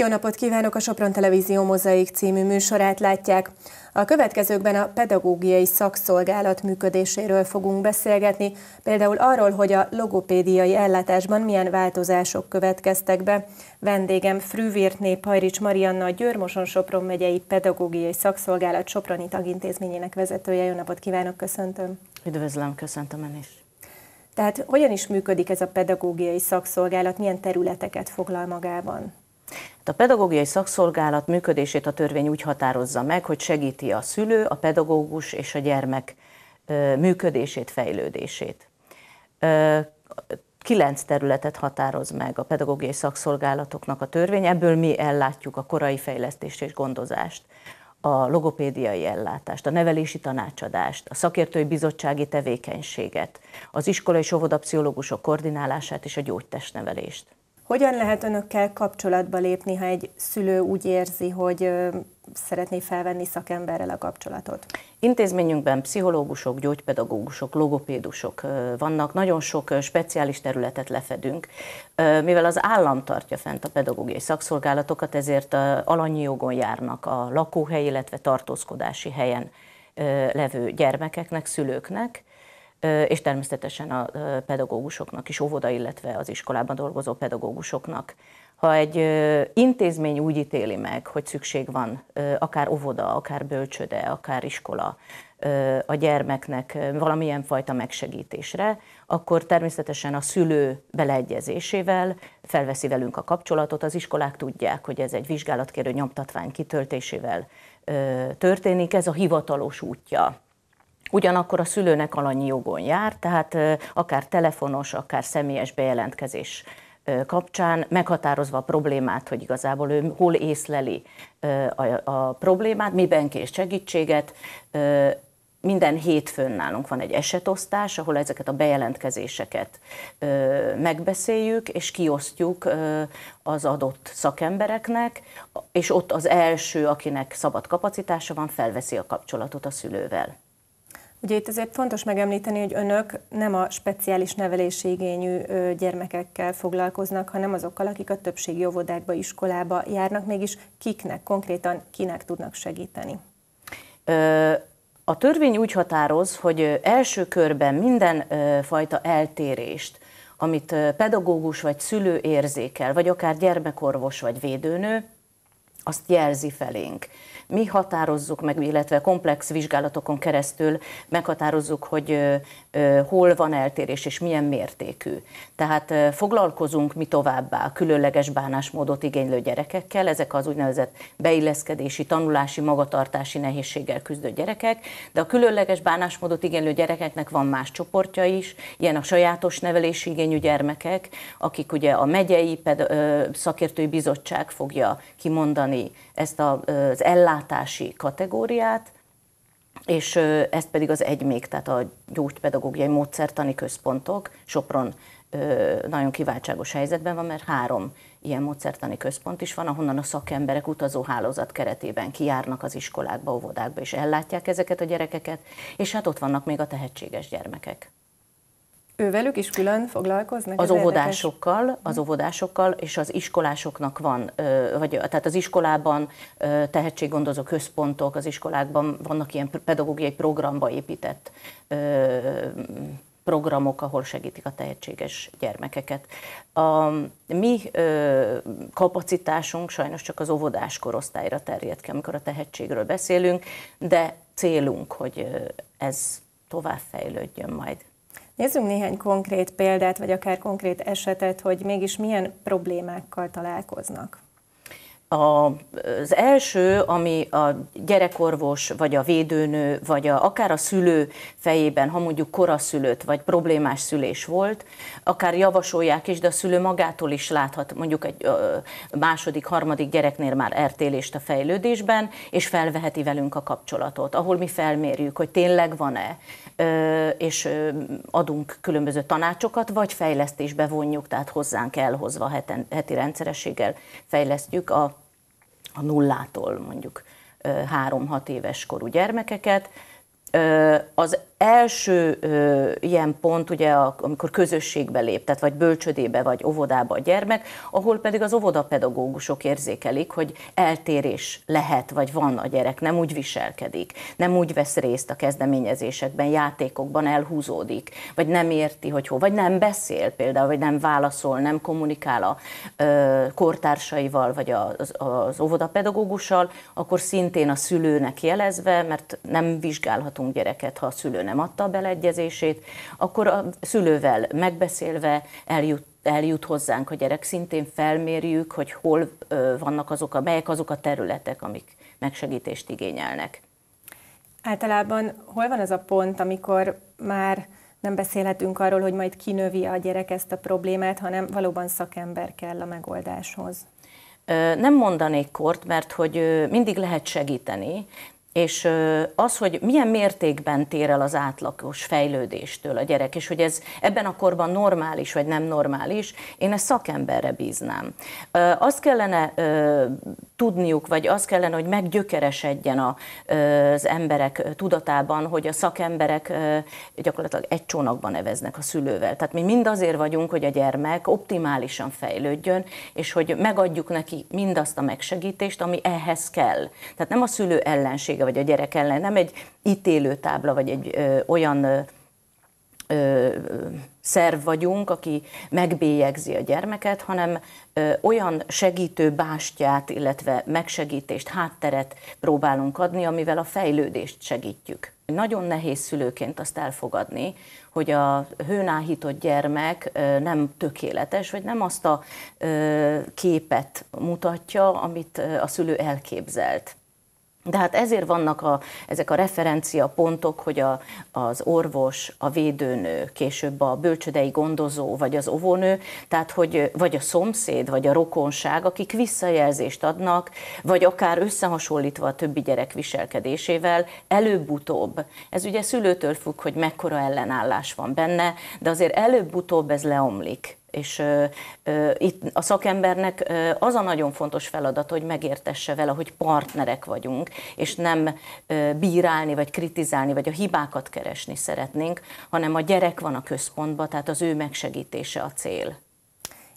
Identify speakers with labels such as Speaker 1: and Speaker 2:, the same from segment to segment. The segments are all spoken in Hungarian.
Speaker 1: Jó napot kívánok! A Sopron Televízió Mozaik című műsorát látják. A következőkben a pedagógiai szakszolgálat működéséről fogunk beszélgetni, például arról, hogy a logopédiai ellátásban milyen változások következtek be. Vendégem Früvírtné Pajrics Marianna, a Győrmoson Sopron megyei pedagógiai szakszolgálat Soproni tagintézményének vezetője. Jó napot kívánok, köszöntöm!
Speaker 2: Üdvözlöm, köszöntöm én is!
Speaker 1: Tehát hogyan is működik ez a pedagógiai szakszolgálat, milyen területeket foglal magában?
Speaker 2: A pedagógiai szakszolgálat működését a törvény úgy határozza meg, hogy segíti a szülő, a pedagógus és a gyermek működését, fejlődését. Kilenc területet határoz meg a pedagógiai szakszolgálatoknak a törvény, ebből mi ellátjuk a korai fejlesztést és gondozást a logopédiai ellátást, a nevelési tanácsadást, a szakértői bizottsági tevékenységet, az iskolai és óvodapszichológusok koordinálását és a gyógytestnevelést.
Speaker 1: Hogyan lehet önökkel kapcsolatba lépni, ha egy szülő úgy érzi, hogy szeretné felvenni szakemberrel a kapcsolatot?
Speaker 2: Intézményünkben pszichológusok, gyógypedagógusok, logopédusok vannak, nagyon sok speciális területet lefedünk. Mivel az állam tartja fent a pedagógiai szakszolgálatokat, ezért alanyi jogon járnak a lakóhely, illetve tartózkodási helyen levő gyermekeknek, szülőknek, és természetesen a pedagógusoknak is, óvoda, illetve az iskolában dolgozó pedagógusoknak. Ha egy intézmény úgy ítéli meg, hogy szükség van akár óvoda, akár bölcsöde, akár iskola a gyermeknek valamilyen fajta megsegítésre, akkor természetesen a szülő beleegyezésével felveszi velünk a kapcsolatot. Az iskolák tudják, hogy ez egy vizsgálatkérő nyomtatvány kitöltésével történik. Ez a hivatalos útja ugyanakkor a szülőnek alanyi jogon jár, tehát akár telefonos, akár személyes bejelentkezés kapcsán, meghatározva a problémát, hogy igazából ő hol észleli a, problémát, miben kész segítséget. Minden hétfőn nálunk van egy esetosztás, ahol ezeket a bejelentkezéseket megbeszéljük, és kiosztjuk az adott szakembereknek, és ott az első, akinek szabad kapacitása van, felveszi a kapcsolatot a szülővel.
Speaker 1: Ugye itt azért fontos megemlíteni, hogy önök nem a speciális nevelési igényű gyermekekkel foglalkoznak, hanem azokkal, akik a többségi óvodákba, iskolába járnak, mégis kiknek, konkrétan kinek tudnak segíteni?
Speaker 2: A törvény úgy határoz, hogy első körben minden fajta eltérést, amit pedagógus vagy szülő érzékel, vagy akár gyermekorvos vagy védőnő, azt jelzi felénk. Mi határozzuk meg, illetve komplex vizsgálatokon keresztül meghatározzuk, hogy hol van eltérés és milyen mértékű. Tehát foglalkozunk mi továbbá a különleges bánásmódot igénylő gyerekekkel, ezek az úgynevezett beilleszkedési, tanulási, magatartási nehézséggel küzdő gyerekek, de a különleges bánásmódot igénylő gyerekeknek van más csoportja is, ilyen a sajátos nevelési igényű gyermekek, akik ugye a megyei ped- szakértői bizottság fogja kimondani ezt az ellátási kategóriát, és ezt pedig az egymék, tehát a gyógypedagógiai módszertani központok, Sopron nagyon kiváltságos helyzetben van, mert három ilyen módszertani központ is van, ahonnan a szakemberek utazóhálózat keretében kijárnak az iskolákba, óvodákba, és ellátják ezeket a gyerekeket, és hát ott vannak még a tehetséges gyermekek.
Speaker 1: Ővelük is külön foglalkoznak? Az óvodásokkal,
Speaker 2: érdekes. az óvodásokkal és az iskolásoknak van, vagy tehát az iskolában tehetséggondozó központok, az iskolákban vannak ilyen pedagógiai programba épített programok, ahol segítik a tehetséges gyermekeket. A mi ö, kapacitásunk sajnos csak az óvodás korosztályra terjed ki, amikor a tehetségről beszélünk, de célunk, hogy ez tovább fejlődjön majd.
Speaker 1: Nézzünk néhány konkrét példát, vagy akár konkrét esetet, hogy mégis milyen problémákkal találkoznak.
Speaker 2: A, az első, ami a gyerekorvos, vagy a védőnő, vagy a, akár a szülő fejében, ha mondjuk koraszülött, vagy problémás szülés volt, akár javasolják is, de a szülő magától is láthat mondjuk egy ö, második, harmadik gyereknél már ertélést a fejlődésben, és felveheti velünk a kapcsolatot, ahol mi felmérjük, hogy tényleg van-e és adunk különböző tanácsokat, vagy fejlesztésbe vonjuk, tehát hozzánk elhozva heten, heti rendszerességgel fejlesztjük a, a nullától mondjuk három-hat éves korú gyermekeket. Az első ö, ilyen pont, ugye, a, amikor közösségbe lép, tehát vagy bölcsödébe, vagy óvodába a gyermek, ahol pedig az óvodapedagógusok érzékelik, hogy eltérés lehet, vagy van a gyerek, nem úgy viselkedik, nem úgy vesz részt a kezdeményezésekben, játékokban, elhúzódik, vagy nem érti, hogy hol, vagy nem beszél például, vagy nem válaszol, nem kommunikál a ö, kortársaival, vagy az, az óvodapedagógussal, akkor szintén a szülőnek jelezve, mert nem vizsgálhatunk gyereket, ha a szülő nem adta a beleegyezését, akkor a szülővel megbeszélve eljut eljut hozzánk a gyerek, szintén felmérjük, hogy hol vannak azok a, melyek azok a területek, amik megsegítést igényelnek.
Speaker 1: Általában hol van az a pont, amikor már nem beszélhetünk arról, hogy majd kinövi a gyerek ezt a problémát, hanem valóban szakember kell a megoldáshoz?
Speaker 2: Nem mondanék kort, mert hogy mindig lehet segíteni, és az, hogy milyen mértékben tér el az átlagos fejlődéstől a gyerek, és hogy ez ebben a korban normális vagy nem normális, én ezt szakemberre bíznám. Azt kellene tudniuk, vagy azt kellene, hogy meggyökeresedjen az emberek tudatában, hogy a szakemberek gyakorlatilag egy csónakban neveznek a szülővel. Tehát mi mind azért vagyunk, hogy a gyermek optimálisan fejlődjön, és hogy megadjuk neki mindazt a megsegítést, ami ehhez kell. Tehát nem a szülő ellenség felesége vagy a gyerek ellen, nem egy ítélő tábla, vagy egy ö, olyan ö, ö, szerv vagyunk, aki megbélyegzi a gyermeket, hanem ö, olyan segítő bástyát, illetve megsegítést, hátteret próbálunk adni, amivel a fejlődést segítjük. Nagyon nehéz szülőként azt elfogadni, hogy a hőnáhított gyermek nem tökéletes, vagy nem azt a képet mutatja, amit a szülő elképzelt. De hát ezért vannak a, ezek a referencia pontok, hogy a, az orvos, a védőnő, később a bölcsödei gondozó, vagy az ovónő, tehát hogy vagy a szomszéd, vagy a rokonság, akik visszajelzést adnak, vagy akár összehasonlítva a többi gyerek viselkedésével, előbb-utóbb. Ez ugye szülőtől függ, hogy mekkora ellenállás van benne, de azért előbb-utóbb ez leomlik és ö, ö, itt a szakembernek ö, az a nagyon fontos feladat, hogy megértesse vele, hogy partnerek vagyunk, és nem ö, bírálni, vagy kritizálni, vagy a hibákat keresni szeretnénk, hanem a gyerek van a központban, tehát az ő megsegítése a cél.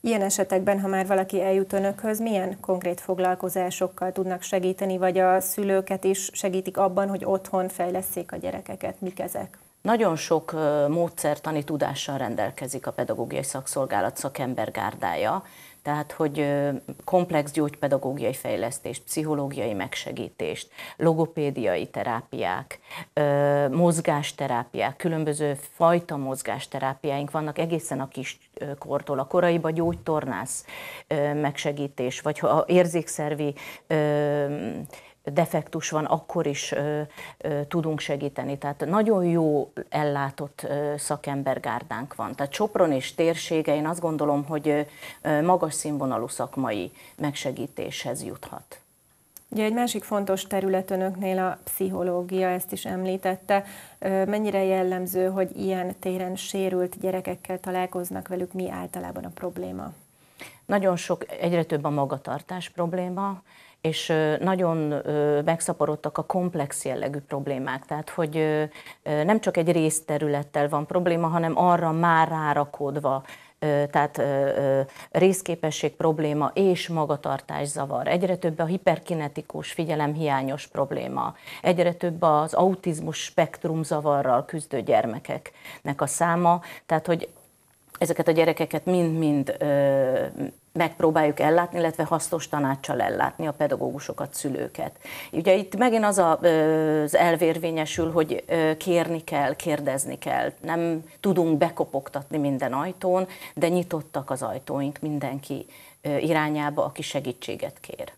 Speaker 1: Ilyen esetekben, ha már valaki eljut önökhöz, milyen konkrét foglalkozásokkal tudnak segíteni, vagy a szülőket is segítik abban, hogy otthon fejleszék a gyerekeket? Mik ezek?
Speaker 2: Nagyon sok módszertani tudással rendelkezik a pedagógiai szakszolgálat szakembergárdája, tehát hogy komplex gyógypedagógiai fejlesztést, pszichológiai megsegítést, logopédiai terápiák, mozgásterápiák, különböző fajta mozgásterápiáink vannak egészen a kis kortól, a koraiba gyógytornász megsegítés, vagy ha érzékszervi defektus van, akkor is ö, ö, tudunk segíteni. Tehát nagyon jó ellátott ö, szakembergárdánk van. Tehát Sopron és térsége, én azt gondolom, hogy ö, magas színvonalú szakmai megsegítéshez juthat.
Speaker 1: Ugye egy másik fontos terület önöknél a pszichológia, ezt is említette. Mennyire jellemző, hogy ilyen téren sérült gyerekekkel találkoznak velük, mi általában a probléma?
Speaker 2: Nagyon sok, egyre több a magatartás probléma, és nagyon megszaporodtak a komplex jellegű problémák. Tehát, hogy nem csak egy részterülettel van probléma, hanem arra már rárakódva tehát részképesség probléma és magatartás zavar. Egyre több a hiperkinetikus figyelemhiányos probléma, egyre több az autizmus spektrum zavarral küzdő gyermekeknek a száma, tehát hogy ezeket a gyerekeket mind-mind megpróbáljuk ellátni, illetve hasznos tanácssal ellátni a pedagógusokat, szülőket. Ugye itt megint az a, az elvérvényesül, hogy kérni kell, kérdezni kell. Nem tudunk bekopogtatni minden ajtón, de nyitottak az ajtóink mindenki irányába, aki segítséget kér.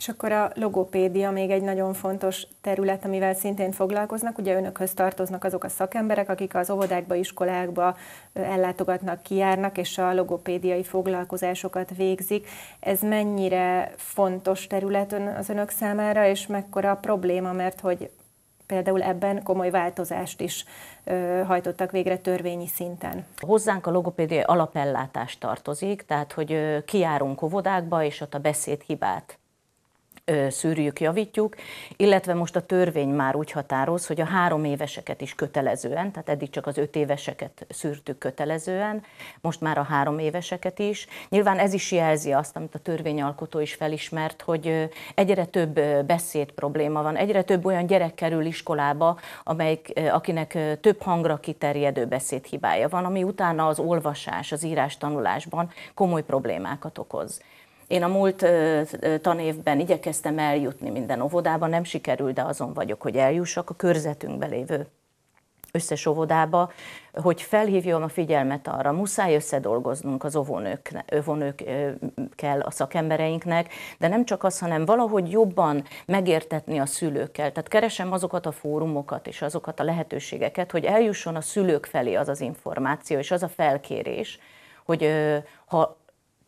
Speaker 2: És akkor
Speaker 1: a logopédia még egy nagyon fontos terület, amivel szintén foglalkoznak. Ugye önökhöz tartoznak azok a szakemberek, akik az óvodákba, iskolákba ellátogatnak, kijárnak, és a logopédiai foglalkozásokat végzik. Ez mennyire fontos terület az önök számára, és mekkora a probléma, mert hogy például ebben komoly változást is ö,
Speaker 2: hajtottak végre
Speaker 1: törvényi szinten.
Speaker 2: Hozzánk a logopédiai alapellátás tartozik, tehát hogy kiárunk óvodákba, és ott a beszédhibát szűrjük, javítjuk, illetve most a törvény már úgy határoz, hogy a három éveseket is kötelezően, tehát eddig csak az öt éveseket szűrtük kötelezően, most már a három éveseket is. Nyilván ez is jelzi azt, amit a törvényalkotó is felismert, hogy egyre több beszéd probléma van, egyre több olyan gyerek kerül iskolába, amelyik, akinek több hangra kiterjedő beszédhibája van, ami utána az olvasás, az írás tanulásban komoly problémákat okoz. Én a múlt tanévben igyekeztem eljutni minden óvodába, nem sikerült, de azon vagyok, hogy eljussak a körzetünkbe lévő összes óvodába, hogy felhívjam a figyelmet arra, muszáj összedolgoznunk az kell óvonőkkel, a szakembereinknek, de nem csak az, hanem valahogy jobban megértetni a szülőkkel. Tehát keresem azokat a fórumokat és azokat a lehetőségeket, hogy eljusson a szülők felé az az információ és az a felkérés, hogy ha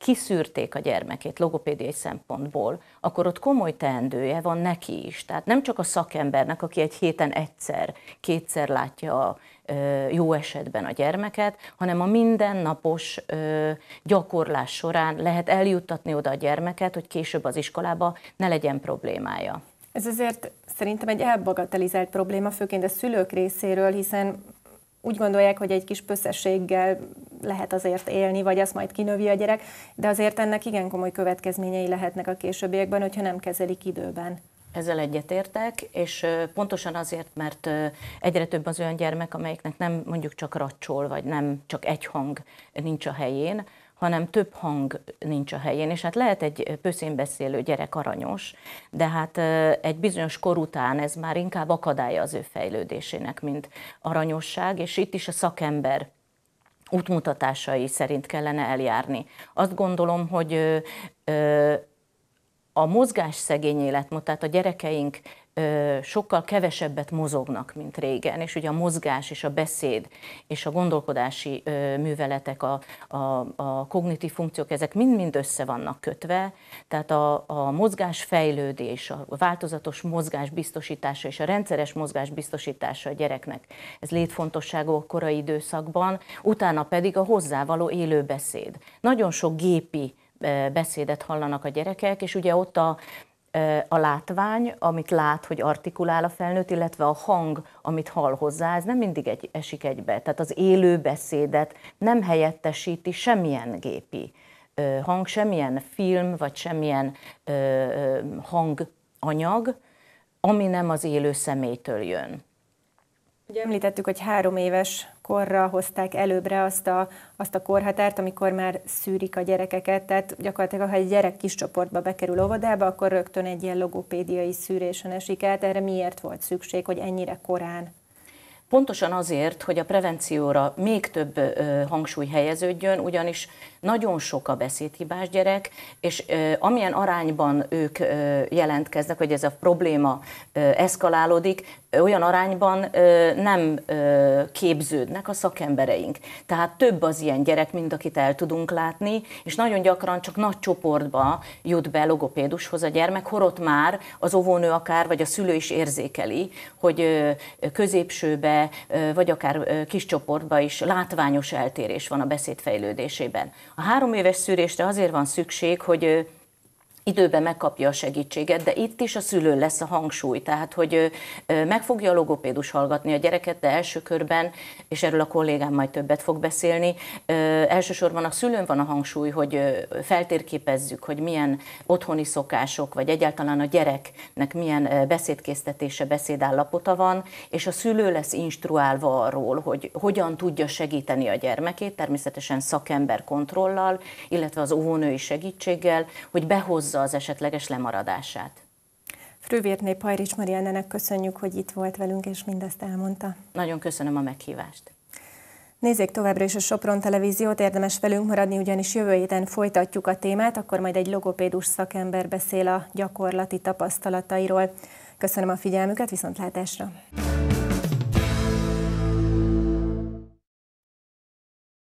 Speaker 2: kiszűrték a gyermekét logopédiai szempontból, akkor ott komoly teendője van neki is. Tehát nem csak a szakembernek, aki egy héten egyszer, kétszer látja a jó esetben a gyermeket, hanem a mindennapos gyakorlás során lehet eljuttatni oda a gyermeket, hogy később az iskolába ne legyen problémája.
Speaker 1: Ez azért szerintem egy elbagatelizált probléma, főként a szülők részéről, hiszen úgy gondolják, hogy egy kis pösszességgel lehet azért élni, vagy azt majd kinövi a gyerek, de azért ennek igen komoly következményei lehetnek a későbbiekben, hogyha nem kezelik
Speaker 2: időben. Ezzel egyetértek, és pontosan azért, mert egyre több az olyan gyermek, amelyiknek nem mondjuk csak racsol, vagy nem csak egy hang nincs a helyén, hanem több hang nincs a helyén. És hát lehet egy pöszén beszélő gyerek aranyos, de hát egy bizonyos kor után ez már inkább akadálya az ő fejlődésének, mint aranyosság, és itt is a szakember útmutatásai szerint kellene eljárni. Azt gondolom, hogy a mozgásszegény életmód, tehát a gyerekeink sokkal kevesebbet mozognak, mint régen, és ugye a mozgás és a beszéd és a gondolkodási műveletek, a, a, a kognitív funkciók, ezek mind-mind össze vannak kötve, tehát a, a mozgás fejlődés, a változatos mozgás biztosítása és a rendszeres mozgás biztosítása a gyereknek, ez létfontosságú a korai időszakban, utána pedig a hozzávaló élő beszéd. Nagyon sok gépi beszédet hallanak a gyerekek, és ugye ott a a látvány, amit lát, hogy artikulál a felnőtt, illetve a hang, amit hall hozzá, ez nem mindig egy, esik egybe. Tehát az élő beszédet nem helyettesíti semmilyen gépi hang, semmilyen film, vagy semmilyen hanganyag, ami nem az élő személytől jön.
Speaker 1: Ugye említettük, hogy három éves korra hozták előbbre azt a, azt a korhatárt, amikor már szűrik a gyerekeket. Tehát gyakorlatilag, ha egy gyerek kis csoportba bekerül óvodába, akkor rögtön egy ilyen logopédiai szűrésen esik át. Erre miért volt szükség, hogy ennyire korán
Speaker 2: Pontosan azért, hogy a prevencióra még több ö, hangsúly helyeződjön, ugyanis nagyon sok a beszédhibás gyerek, és ö, amilyen arányban ők ö, jelentkeznek, hogy ez a probléma ö, eszkalálódik, olyan arányban nem képződnek a szakembereink. Tehát több az ilyen gyerek, mint akit el tudunk látni, és nagyon gyakran csak nagy csoportba jut be logopédushoz a gyermek, horott már az óvónő akár, vagy a szülő is érzékeli, hogy középsőbe, vagy akár kis csoportba is látványos eltérés van a beszédfejlődésében. A három éves szűrésre azért van szükség, hogy időben megkapja a segítséget, de itt is a szülő lesz a hangsúly, tehát hogy meg fogja a logopédus hallgatni a gyereket, de első körben, és erről a kollégám majd többet fog beszélni, elsősorban a szülőn van a hangsúly, hogy feltérképezzük, hogy milyen otthoni szokások, vagy egyáltalán a gyereknek milyen beszédkésztetése, beszédállapota van, és a szülő lesz instruálva arról, hogy hogyan tudja segíteni a gyermekét, természetesen szakember kontrollal, illetve az óvónői segítséggel, hogy behoz okozza az esetleges lemaradását.
Speaker 1: Frővérné Pajrics Mariannenek köszönjük, hogy itt volt velünk és mindezt elmondta.
Speaker 2: Nagyon köszönöm a meghívást.
Speaker 1: Nézzék továbbra is a Sopron televíziót, érdemes velünk maradni, ugyanis jövő héten folytatjuk a témát, akkor majd egy logopédus szakember beszél a gyakorlati tapasztalatairól. Köszönöm a figyelmüket, viszontlátásra!